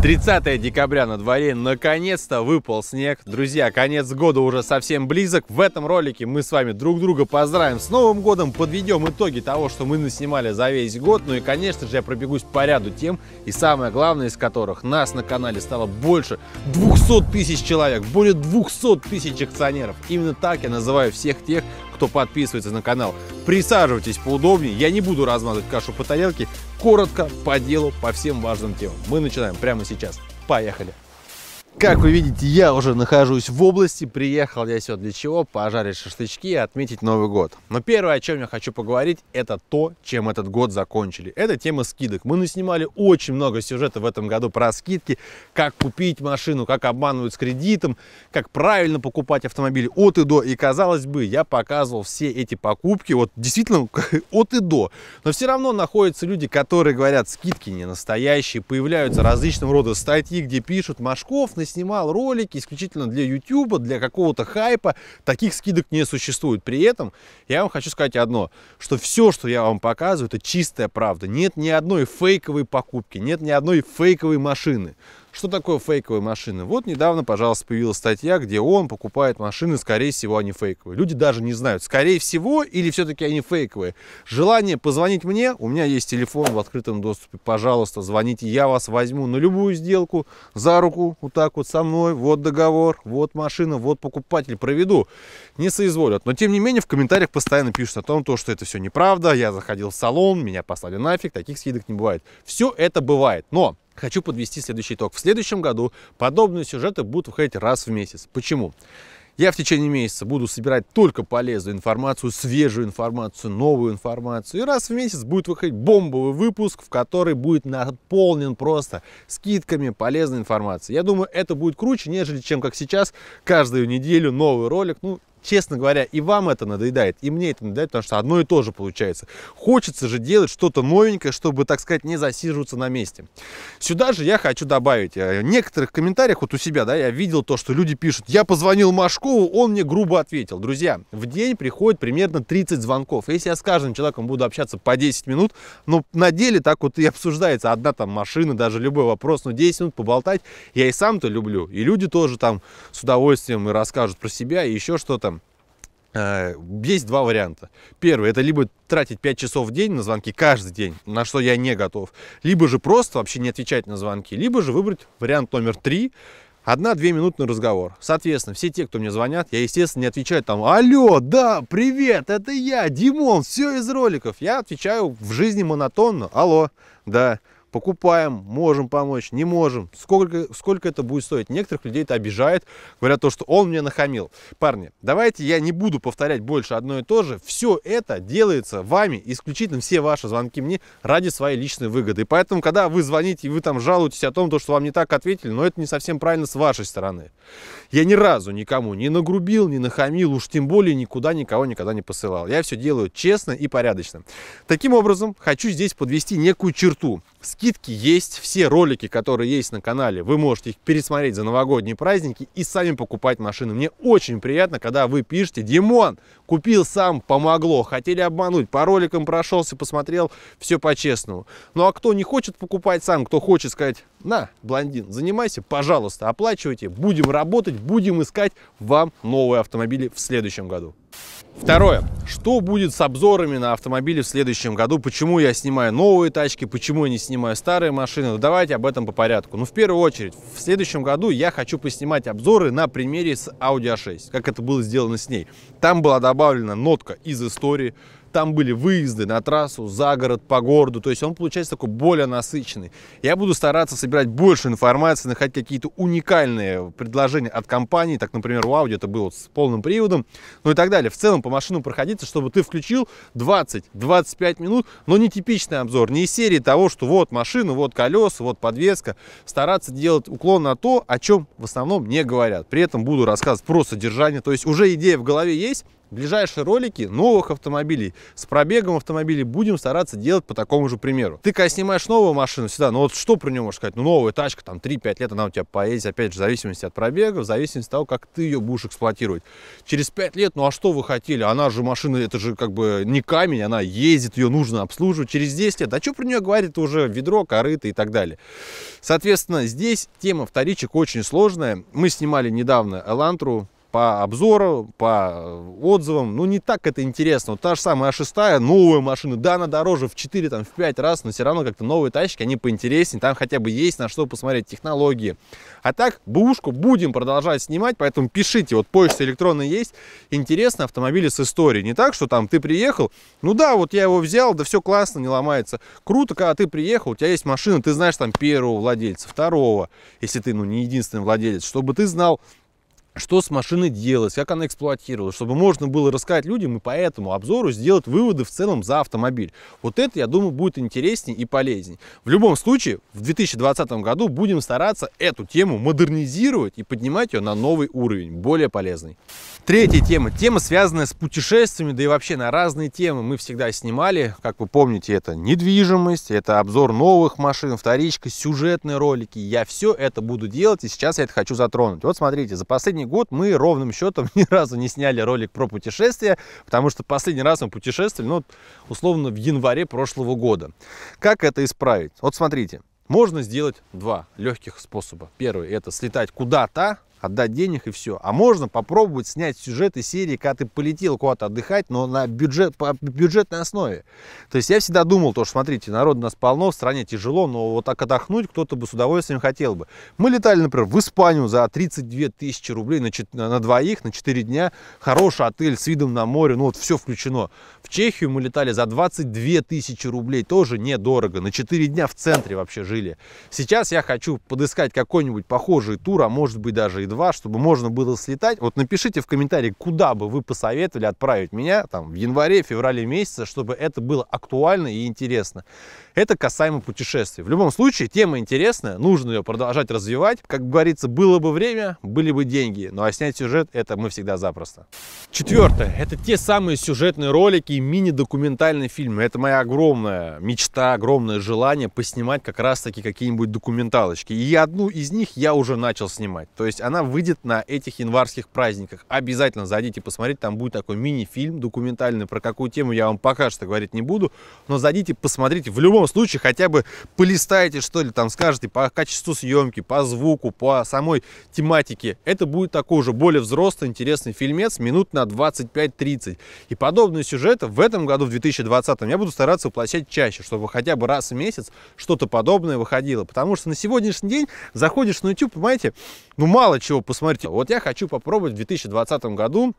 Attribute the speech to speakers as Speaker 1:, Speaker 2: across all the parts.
Speaker 1: 30 декабря на дворе, наконец-то выпал снег. Друзья, конец года уже совсем близок. В этом ролике мы с вами друг друга поздравим с Новым годом, подведем итоги того, что мы наснимали за весь год. Ну и, конечно же, я пробегусь по ряду тем, и самое главное из которых, нас на канале стало больше 200 тысяч человек, более 200 тысяч акционеров. Именно так я называю всех тех, кто подписывается на канал. Присаживайтесь поудобнее, я не буду размазывать кашу по тарелке. Коротко, по делу, по всем важным темам. Мы начинаем прямо сейчас. Поехали! Как вы видите, я уже нахожусь в области, приехал я сюда для чего? Пожарить шашлычки и отметить Новый год. Но первое, о чем я хочу поговорить, это то, чем этот год закончили. Это тема скидок. Мы наснимали очень много сюжетов в этом году про скидки, как купить машину, как обманывают с кредитом, как правильно покупать автомобиль от и до. И казалось бы, я показывал все эти покупки, вот действительно от и до. Но все равно находятся люди, которые говорят, скидки не настоящие, появляются различного рода статьи, где пишут, Машков на снимал ролики исключительно для YouTube, для какого-то хайпа. Таких скидок не существует. При этом я вам хочу сказать одно, что все, что я вам показываю, это чистая правда. Нет ни одной фейковой покупки, нет ни одной фейковой машины. Что такое фейковые машины? Вот недавно, пожалуйста, появилась статья, где он покупает машины, скорее всего, они фейковые. Люди даже не знают, скорее всего или все-таки они фейковые. Желание позвонить мне, у меня есть телефон в открытом доступе, пожалуйста, звоните, я вас возьму на любую сделку, за руку, вот так вот со мной, вот договор, вот машина, вот покупатель, проведу. Не соизволят. Но, тем не менее, в комментариях постоянно пишут о том, то, что это все неправда, я заходил в салон, меня послали нафиг, таких скидок не бывает. Все это бывает, но Хочу подвести следующий итог. В следующем году подобные сюжеты будут выходить раз в месяц. Почему? Я в течение месяца буду собирать только полезную информацию, свежую информацию, новую информацию. И раз в месяц будет выходить бомбовый выпуск, в который будет наполнен просто скидками полезной информации. Я думаю, это будет круче, нежели чем как сейчас, каждую неделю новый ролик. Ну, честно говоря, и вам это надоедает, и мне это надоедает, потому что одно и то же получается. Хочется же делать что-то новенькое, чтобы, так сказать, не засиживаться на месте. Сюда же я хочу добавить, э, в некоторых комментариях вот у себя, да, я видел то, что люди пишут, я позвонил Машкову, он мне грубо ответил. Друзья, в день приходит примерно 30 звонков. Если я с каждым человеком буду общаться по 10 минут, но ну, на деле так вот и обсуждается одна там машина, даже любой вопрос, но ну, 10 минут поболтать я и сам-то люблю, и люди тоже там с удовольствием и расскажут про себя, и еще что-то. Э, есть два варианта. Первый – это либо тратить 5 часов в день на звонки каждый день, на что я не готов, либо же просто вообще не отвечать на звонки, либо же выбрать вариант номер три – одна-две минутный разговор. Соответственно, все те, кто мне звонят, я, естественно, не отвечаю там «Алло, да, привет, это я, Димон, все из роликов». Я отвечаю в жизни монотонно «Алло, да, покупаем, можем помочь, не можем, сколько, сколько это будет стоить. Некоторых людей это обижает, говорят то, что он мне нахамил. Парни, давайте я не буду повторять больше одно и то же. Все это делается вами, исключительно все ваши звонки мне ради своей личной выгоды. И поэтому, когда вы звоните и вы там жалуетесь о том, то что вам не так ответили, но это не совсем правильно с вашей стороны. Я ни разу никому не нагрубил, не нахамил, уж тем более никуда никого никогда не посылал. Я все делаю честно и порядочно. Таким образом, хочу здесь подвести некую черту. Скидки есть, все ролики, которые есть на канале, вы можете их пересмотреть за новогодние праздники и сами покупать машины. Мне очень приятно, когда вы пишете, Димон, Купил сам, помогло. Хотели обмануть, по роликам прошелся, посмотрел, все по-честному. Ну а кто не хочет покупать сам, кто хочет сказать, на, блондин, занимайся, пожалуйста, оплачивайте, будем работать, будем искать вам новые автомобили в следующем году. Второе. Что будет с обзорами на автомобили в следующем году? Почему я снимаю новые тачки? Почему я не снимаю старые машины? Ну, давайте об этом по порядку. Ну, в первую очередь, в следующем году я хочу поснимать обзоры на примере с Audi A6, как это было сделано с ней. Там была добавлена добавлена нотка из истории. Там были выезды на трассу, за город, по городу. То есть он получается такой более насыщенный. Я буду стараться собирать больше информации, находить какие-то уникальные предложения от компании. Так, например, у Audi это было с полным приводом. Ну и так далее. В целом по машину проходиться, чтобы ты включил 20-25 минут, но не типичный обзор. Не из серии того, что вот машина, вот колеса, вот подвеска. Стараться делать уклон на то, о чем в основном не говорят. При этом буду рассказывать про содержание. То есть уже идея в голове есть, Ближайшие ролики новых автомобилей с пробегом автомобилей будем стараться делать по такому же примеру. Ты, когда снимаешь новую машину, всегда, ну вот что про нее можешь сказать? Ну новая тачка, там 3-5 лет она у тебя поедет, опять же, в зависимости от пробега, в зависимости от того, как ты ее будешь эксплуатировать. Через 5 лет, ну а что вы хотели? Она же машина, это же как бы не камень, она ездит, ее нужно обслуживать. Через 10 лет, а что про нее говорит уже ведро, корыто и так далее. Соответственно, здесь тема вторичек очень сложная. Мы снимали недавно Элантру, по обзору, по э, отзывам. Ну, не так это интересно. Вот та же самая А6, новая машина, да, она дороже в 4, там, в 5 раз, но все равно как-то новые тачки, они поинтереснее, там хотя бы есть на что посмотреть, технологии. А так, бушку будем продолжать снимать, поэтому пишите, вот почта электронная есть, интересно автомобили с историей. Не так, что там ты приехал, ну да, вот я его взял, да все классно, не ломается. Круто, когда ты приехал, у тебя есть машина, ты знаешь там первого владельца, второго, если ты, ну, не единственный владелец, чтобы ты знал, что с машиной делать, как она эксплуатировалась, чтобы можно было рассказать людям и по этому обзору сделать выводы в целом за автомобиль. Вот это, я думаю, будет интереснее и полезнее. В любом случае, в 2020 году будем стараться эту тему модернизировать и поднимать ее на новый уровень, более полезный. Третья тема. Тема, связанная с путешествиями, да и вообще на разные темы. Мы всегда снимали, как вы помните, это недвижимость, это обзор новых машин, вторичка, сюжетные ролики. Я все это буду делать, и сейчас я это хочу затронуть. Вот смотрите, за последние год мы ровным счетом ни разу не сняли ролик про путешествия, потому что последний раз мы путешествовали, ну, условно, в январе прошлого года. Как это исправить? Вот смотрите, можно сделать два легких способа. Первый – это слетать куда-то, отдать денег и все. А можно попробовать снять сюжет из серии, когда ты полетел куда-то отдыхать, но на бюджет, по бюджетной основе. То есть я всегда думал, то, что смотрите, народ у нас полно, в стране тяжело, но вот так отдохнуть кто-то бы с удовольствием хотел бы. Мы летали, например, в Испанию за 32 тысячи рублей на, на двоих, на 4 дня. Хороший отель с видом на море, ну вот все включено. В Чехию мы летали за 22 тысячи рублей, тоже недорого. На 4 дня в центре вообще жили. Сейчас я хочу подыскать какой-нибудь похожий тур, а может быть даже и два, чтобы можно было слетать. Вот напишите в комментарии, куда бы вы посоветовали отправить меня там в январе-феврале месяце, чтобы это было актуально и интересно. Это касаемо путешествий. В любом случае, тема интересная, нужно ее продолжать развивать. Как говорится, было бы время, были бы деньги. Ну а снять сюжет, это мы всегда запросто. Четвертое. Это те самые сюжетные ролики и мини-документальные фильмы. Это моя огромная мечта, огромное желание поснимать как раз-таки какие-нибудь документалочки. И одну из них я уже начал снимать. То есть она она выйдет на этих январских праздниках. Обязательно зайдите посмотреть, там будет такой мини-фильм документальный, про какую тему я вам пока что говорить не буду, но зайдите, посмотрите, в любом случае хотя бы полистайте, что ли, там скажете по качеству съемки, по звуку, по самой тематике. Это будет такой уже более взрослый, интересный фильмец, минут на 25-30. И подобные сюжеты в этом году, в 2020, я буду стараться воплощать чаще, чтобы хотя бы раз в месяц что-то подобное выходило. Потому что на сегодняшний день заходишь на YouTube, понимаете, ну мало чего посмотреть. Вот я хочу попробовать в 2020 году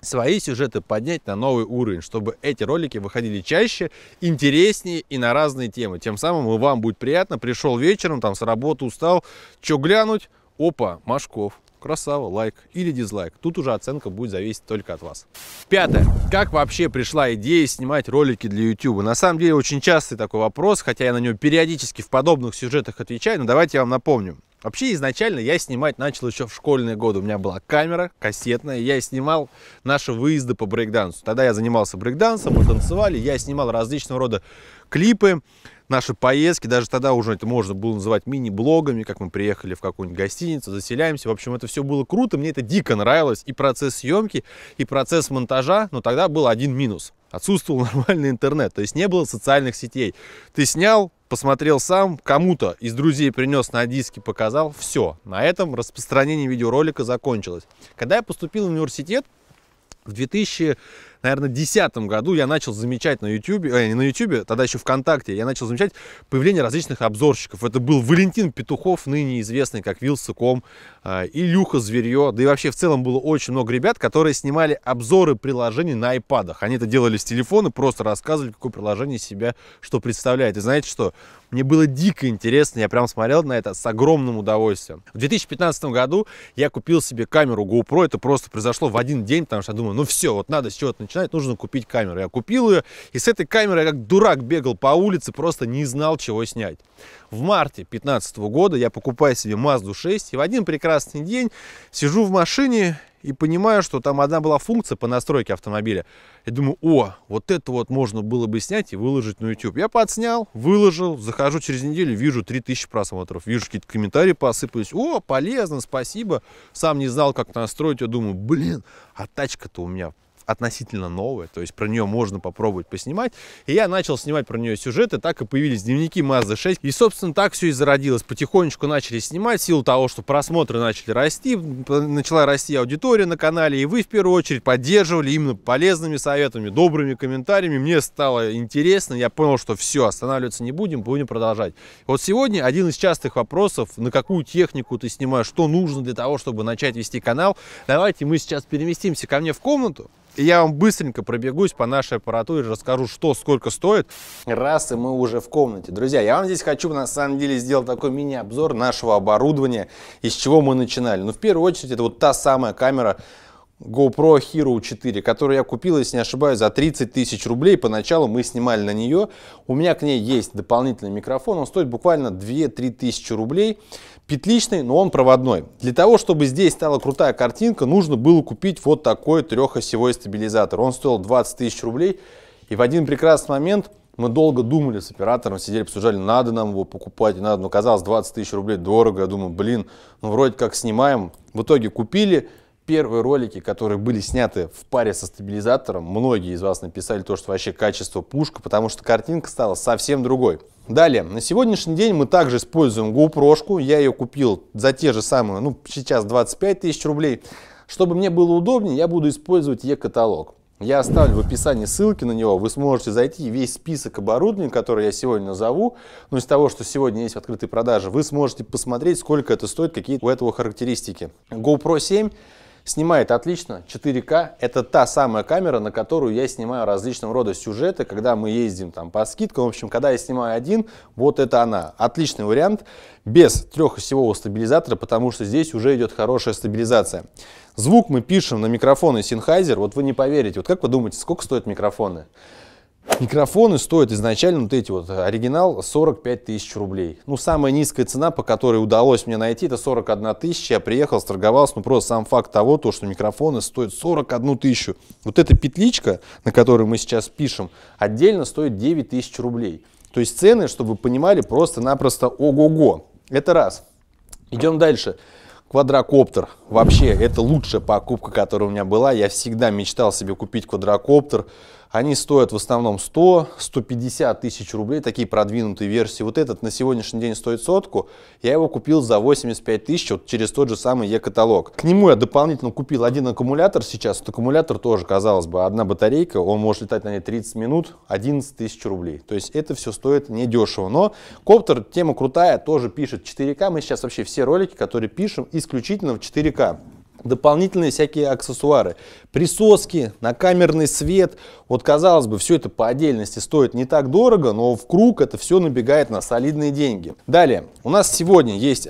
Speaker 1: свои сюжеты поднять на новый уровень, чтобы эти ролики выходили чаще, интереснее и на разные темы. Тем самым и вам будет приятно. Пришел вечером, там с работы устал, че глянуть? Опа, Машков. Красава, лайк или дизлайк. Тут уже оценка будет зависеть только от вас. Пятое. Как вообще пришла идея снимать ролики для YouTube? На самом деле очень частый такой вопрос, хотя я на него периодически в подобных сюжетах отвечаю, но давайте я вам напомню. Вообще изначально я снимать начал еще в школьные годы. У меня была камера кассетная, я снимал наши выезды по брейкдансу. Тогда я занимался брейкдансом, мы танцевали, я снимал различного рода клипы, наши поездки. Даже тогда уже это можно было называть мини-блогами, как мы приехали в какую-нибудь гостиницу, заселяемся. В общем, это все было круто, мне это дико нравилось. И процесс съемки, и процесс монтажа, но ну, тогда был один минус – отсутствовал нормальный интернет, то есть не было социальных сетей. Ты снял, посмотрел сам, кому-то из друзей принес на диске, показал, все. На этом распространение видеоролика закончилось. Когда я поступил в университет, в 2000 наверное, десятом году я начал замечать на YouTube, э, не на YouTube, тогда еще ВКонтакте, я начал замечать появление различных обзорщиков. Это был Валентин Петухов, ныне известный как Вилсаком, э, Илюха Зверье, да и вообще в целом было очень много ребят, которые снимали обзоры приложений на айпадах. Они это делали с телефона, просто рассказывали, какое приложение себя что представляет. И знаете что? Мне было дико интересно, я прям смотрел на это с огромным удовольствием. В 2015 году я купил себе камеру GoPro, это просто произошло в один день, потому что я думаю, ну все, вот надо с чего-то начинать, нужно купить камеру. Я купил ее, и с этой камерой я как дурак бегал по улице, просто не знал, чего снять. В марте 2015 года я покупаю себе Mazda 6, и в один прекрасный день сижу в машине и понимаю, что там одна была функция по настройке автомобиля. Я думаю, о, вот это вот можно было бы снять и выложить на YouTube. Я подснял, выложил, захожу через неделю, вижу 3000 просмотров, вижу какие-то комментарии посыпались. О, полезно, спасибо. Сам не знал, как настроить. Я думаю, блин, а тачка-то у меня относительно новая, то есть про нее можно попробовать поснимать. И я начал снимать про нее сюжеты, так и появились дневники Mazda 6. И, собственно, так все и зародилось. Потихонечку начали снимать, в силу того, что просмотры начали расти, начала расти аудитория на канале, и вы, в первую очередь, поддерживали именно полезными советами, добрыми комментариями. Мне стало интересно, я понял, что все, останавливаться не будем, будем продолжать. Вот сегодня один из частых вопросов, на какую технику ты снимаешь, что нужно для того, чтобы начать вести канал. Давайте мы сейчас переместимся ко мне в комнату, и я вам быстренько пробегусь по нашей аппаратуре, расскажу, что сколько стоит. Раз, и мы уже в комнате. Друзья, я вам здесь хочу на самом деле сделать такой мини-обзор нашего оборудования, из чего мы начинали. Ну, в первую очередь, это вот та самая камера, GoPro Hero 4, которую я купил, если не ошибаюсь, за 30 тысяч рублей. Поначалу мы снимали на нее. У меня к ней есть дополнительный микрофон. Он стоит буквально 2-3 тысячи рублей. Петличный, но он проводной. Для того, чтобы здесь стала крутая картинка, нужно было купить вот такой трехосевой стабилизатор. Он стоил 20 тысяч рублей. И в один прекрасный момент мы долго думали с оператором, сидели, обсуждали, надо нам его покупать, надо. Но казалось, 20 тысяч рублей дорого. Я думаю, блин, ну вроде как снимаем. В итоге купили первые ролики, которые были сняты в паре со стабилизатором, многие из вас написали то, что вообще качество пушка, потому что картинка стала совсем другой. Далее, на сегодняшний день мы также используем GoPro, я ее купил за те же самые, ну сейчас 25 тысяч рублей. Чтобы мне было удобнее, я буду использовать e-каталог. Я оставлю в описании ссылки на него, вы сможете зайти и весь список оборудования, которое я сегодня назову, ну из того, что сегодня есть в открытой продаже, вы сможете посмотреть, сколько это стоит, какие у этого характеристики. GoPro 7 Снимает отлично, 4К. Это та самая камера, на которую я снимаю различного рода сюжеты, когда мы ездим там по скидкам. В общем, когда я снимаю один, вот это она. Отличный вариант, без трехосевого стабилизатора, потому что здесь уже идет хорошая стабилизация. Звук мы пишем на микрофоны Sennheiser. Вот вы не поверите, вот как вы думаете, сколько стоят микрофоны? Микрофоны стоят изначально вот эти вот, оригинал 45 тысяч рублей. Ну, самая низкая цена, по которой удалось мне найти, это 41 тысяча. Я приехал, сторговался, ну, просто сам факт того, то, что микрофоны стоят 41 тысячу. Вот эта петличка, на которой мы сейчас пишем, отдельно стоит 9 тысяч рублей. То есть цены, чтобы вы понимали, просто-напросто ого-го. Это раз. Идем дальше. Квадрокоптер. Вообще, это лучшая покупка, которая у меня была. Я всегда мечтал себе купить квадрокоптер. Они стоят в основном 100-150 тысяч рублей, такие продвинутые версии. Вот этот на сегодняшний день стоит сотку. Я его купил за 85 тысяч вот через тот же самый Е-каталог. К нему я дополнительно купил один аккумулятор сейчас. Вот аккумулятор тоже, казалось бы, одна батарейка. Он может летать на ней 30 минут, 11 тысяч рублей. То есть это все стоит недешево. Но коптер, тема крутая, тоже пишет 4К. Мы сейчас вообще все ролики, которые пишем, исключительно в 4К дополнительные всякие аксессуары. Присоски, накамерный свет. Вот казалось бы, все это по отдельности стоит не так дорого, но в круг это все набегает на солидные деньги. Далее, у нас сегодня есть...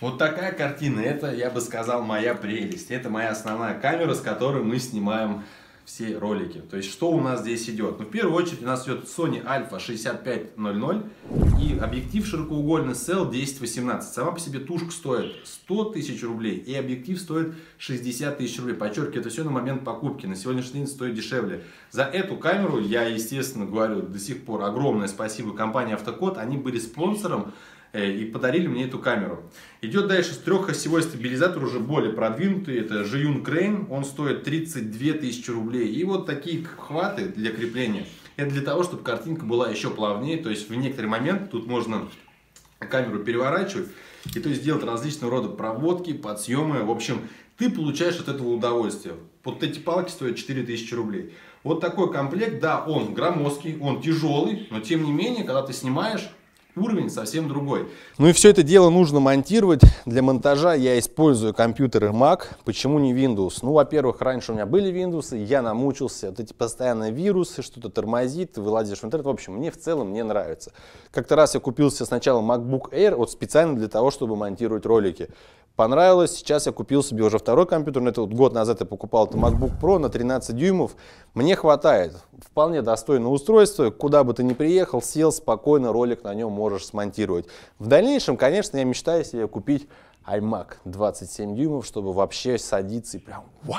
Speaker 1: Вот такая картина, это, я бы сказал, моя прелесть. Это моя основная камера, с которой мы снимаем все ролики. То есть, что у нас здесь идет? Ну, в первую очередь у нас идет Sony Alpha 6500 и объектив широкоугольный CL 1018. Сама по себе тушка стоит 100 тысяч рублей и объектив стоит 60 тысяч рублей. Подчеркиваю, это все на момент покупки. На сегодняшний день стоит дешевле. За эту камеру я, естественно, говорю до сих пор огромное спасибо компании Автокод. Они были спонсором Э, и подарили мне эту камеру. Идет дальше с трехосевой стабилизатор, уже более продвинутый, это Жиюн Крейн, он стоит 32 тысячи рублей. И вот такие хваты для крепления, это для того, чтобы картинка была еще плавнее, то есть в некоторый момент тут можно камеру переворачивать, и то есть делать различного рода проводки, подсъемы, в общем, ты получаешь от этого удовольствие. Вот эти палки стоят 4000 рублей. Вот такой комплект, да, он громоздкий, он тяжелый, но тем не менее, когда ты снимаешь, уровень совсем другой. Ну и все это дело нужно монтировать. Для монтажа я использую компьютеры Mac. Почему не Windows? Ну, во-первых, раньше у меня были Windows, я намучился. Вот эти постоянные вирусы, что-то тормозит, вылазишь в интернет. В общем, мне в целом не нравится. Как-то раз я купил себе сначала MacBook Air, вот специально для того, чтобы монтировать ролики понравилось. Сейчас я купил себе уже второй компьютер, но это вот год назад я покупал это MacBook Pro на 13 дюймов. Мне хватает, вполне достойное устройство, куда бы ты ни приехал, сел спокойно, ролик на нем можешь смонтировать. В дальнейшем, конечно, я мечтаю себе купить iMac 27 дюймов, чтобы вообще садиться и прям вау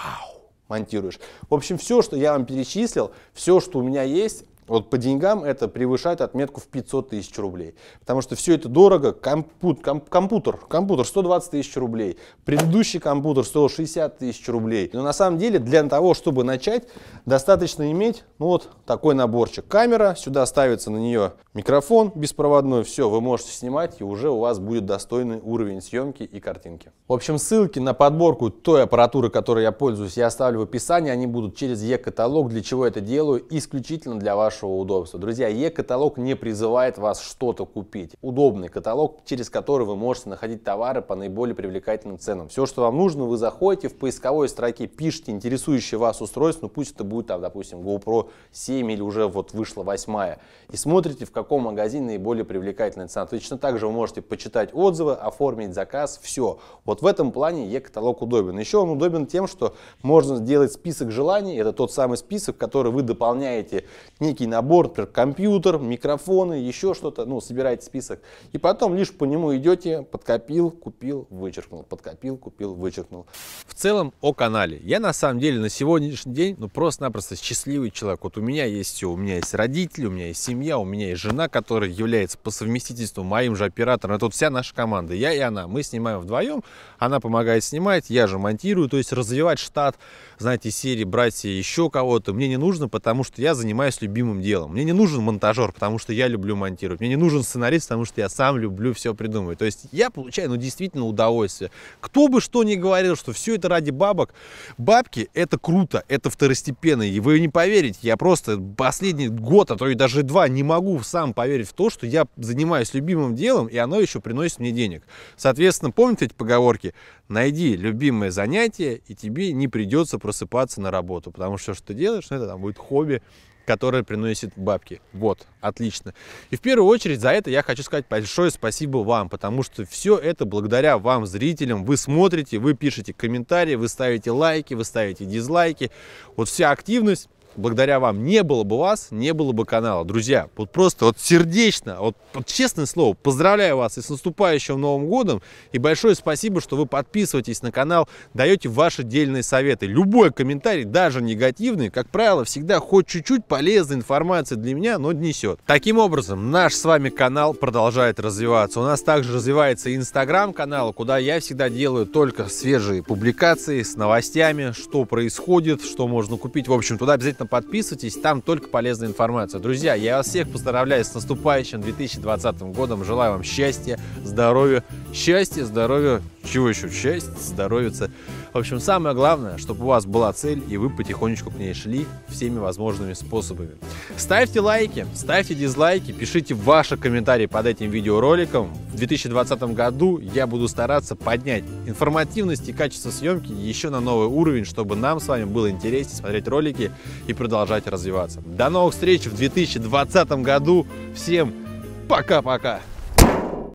Speaker 1: монтируешь. В общем, все, что я вам перечислил, все, что у меня есть, вот по деньгам это превышает отметку в 500 тысяч рублей. Потому что все это дорого. Компут, комп, компьютер, компьютер 120 тысяч рублей. Предыдущий компьютер стоил 60 тысяч рублей. Но на самом деле для того, чтобы начать, достаточно иметь ну, вот такой наборчик. Камера, сюда ставится на нее микрофон беспроводной. Все, вы можете снимать и уже у вас будет достойный уровень съемки и картинки. В общем, ссылки на подборку той аппаратуры, которой я пользуюсь, я оставлю в описании. Они будут через e-каталог, для чего это делаю, исключительно для вас вашего удобства. Друзья, e-каталог не призывает вас что-то купить. Удобный каталог, через который вы можете находить товары по наиболее привлекательным ценам. Все, что вам нужно, вы заходите в поисковой строке, пишите интересующее вас устройство, ну пусть это будет там, допустим, GoPro 7 или уже вот вышла восьмая, и смотрите, в каком магазине наиболее привлекательная цена. Точно так же вы можете почитать отзывы, оформить заказ, все. Вот в этом плане e-каталог удобен. Еще он удобен тем, что можно сделать список желаний, это тот самый список, который вы дополняете некий некий набор, например, компьютер, микрофоны, еще что-то, ну, собираете список. И потом лишь по нему идете, подкопил, купил, вычеркнул, подкопил, купил, вычеркнул. В целом о канале. Я на самом деле на сегодняшний день, ну, просто-напросто счастливый человек. Вот у меня есть все, у меня есть родители, у меня есть семья, у меня есть жена, которая является по совместительству моим же оператором. Это вот вся наша команда, я и она. Мы снимаем вдвоем, она помогает снимать, я же монтирую, то есть развивать штат, знаете, серии, братья, еще кого-то мне не нужно, потому что я занимаюсь любимым любимым делом. Мне не нужен монтажер, потому что я люблю монтировать. Мне не нужен сценарист, потому что я сам люблю все придумывать. То есть я получаю, ну, действительно удовольствие. Кто бы что ни говорил, что все это ради бабок. Бабки — это круто, это второстепенно. И вы не поверите, я просто последний год, а то и даже два, не могу сам поверить в то, что я занимаюсь любимым делом, и оно еще приносит мне денег. Соответственно, помните эти поговорки? Найди любимое занятие, и тебе не придется просыпаться на работу, потому что что ты делаешь, ну, это там будет хобби, которая приносит бабки. Вот, отлично. И в первую очередь за это я хочу сказать большое спасибо вам, потому что все это благодаря вам, зрителям. Вы смотрите, вы пишете комментарии, вы ставите лайки, вы ставите дизлайки. Вот вся активность благодаря вам не было бы вас, не было бы канала. Друзья, вот просто вот сердечно, вот, вот честное слово, поздравляю вас и с наступающим Новым Годом. И большое спасибо, что вы подписываетесь на канал, даете ваши дельные советы. Любой комментарий, даже негативный, как правило, всегда хоть чуть-чуть полезной информации для меня, но несет. Таким образом, наш с вами канал продолжает развиваться. У нас также развивается инстаграм-канал, куда я всегда делаю только свежие публикации с новостями, что происходит, что можно купить. В общем, туда обязательно обязательно подписывайтесь, там только полезная информация. Друзья, я вас всех поздравляю с наступающим 2020 годом. Желаю вам счастья, здоровья, счастья, здоровья, чего еще? Счастья, здоровья. В общем, самое главное, чтобы у вас была цель, и вы потихонечку к ней шли всеми возможными способами. Ставьте лайки, ставьте дизлайки, пишите ваши комментарии под этим видеороликом. В 2020 году я буду стараться поднять информативность и качество съемки еще на новый уровень, чтобы нам с вами было интереснее смотреть ролики и продолжать развиваться. До новых встреч в 2020 году. Всем пока-пока!